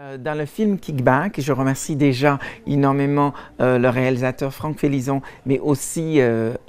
Euh, dans le film Kickback, je remercie déjà énormément euh, le réalisateur Franck Félison, mais aussi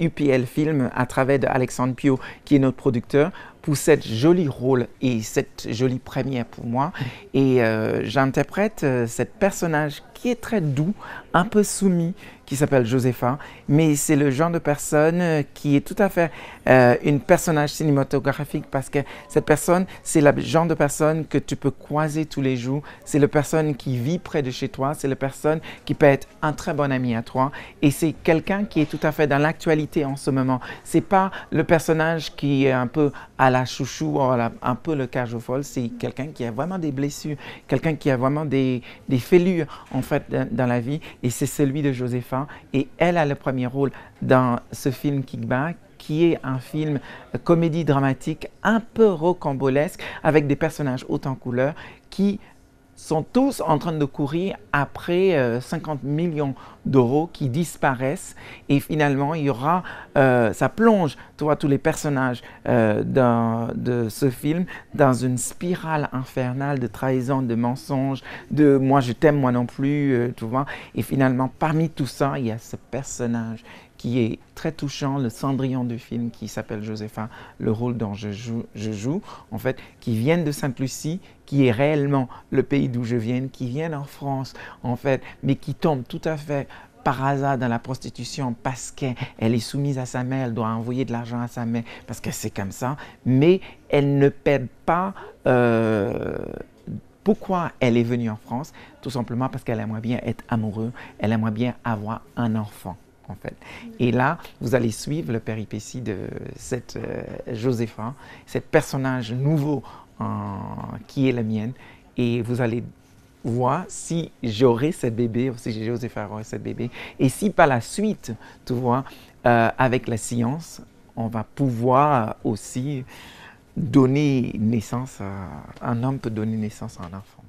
UPL euh, Film à travers de Alexandre Pio, qui est notre producteur, pour cette jolie rôle et cette jolie première pour moi. Et j'interprète ce personnage qui est très doux, un peu soumis, qui s'appelle josepha mais c'est le genre de personne euh, qui est tout à fait euh, une personnage cinématographique parce que cette personne, c'est le genre de personne que tu peux croiser tous les jours, c'est le personne qui vit près de chez toi, c'est le personne qui peut être un très bon ami à toi et c'est quelqu'un qui est tout à fait dans l'actualité en ce moment. C'est pas le personnage qui est un peu à la chouchou un peu le cage au folle, c'est quelqu'un qui a vraiment des blessures, quelqu'un qui a vraiment des, des fêlures en fait dans, la vie et c'est celui de Josépha Hein, et elle a le premier rôle dans ce film Kickback qui est un film euh, comédie dramatique un peu rocambolesque avec des personnages haut en couleur qui sont tous en train de courir après 50 euh, millions d'euros qui disparaissent et finalement il y aura euh, ça plonge toi tous les personnages euh, dans, de ce film dans une spirale infernale de trahison de mensonges de moi je t'aime moi non plus tu vois et finalement parmi tout ça il y a ce personnage qui est très touchant, le Cendrillon du film qui s'appelle Josépha, le rôle dont je joue, en fait, qui viennent de Sainte-Lucie, qui est réellement le pays d'où je viens, qui viennent en France, en fait, mais qui tombent tout à fait par hasard dans la prostitution parce qu'elle est soumise à sa mère, elle doit envoyer de l'argent à sa mère parce que c'est comme ça, mais elle ne perd pas euh, pourquoi elle est venue en France, tout simplement parce qu'elle aimerait bien être amoureuse, elle aimerait bien avoir un enfant. Et là, vous allez suivre le péripétie de cette euh, Joséphine, Josépha, ce personnage nouveau euh, qui est la mienne, et vous allez voir si j'aurai cette bébé, ou si Joséphine aura cette bébé, et si par la suite, tu vois, euh, avec la science, on va pouvoir aussi donner naissance à un homme peut donner naissance à un enfant.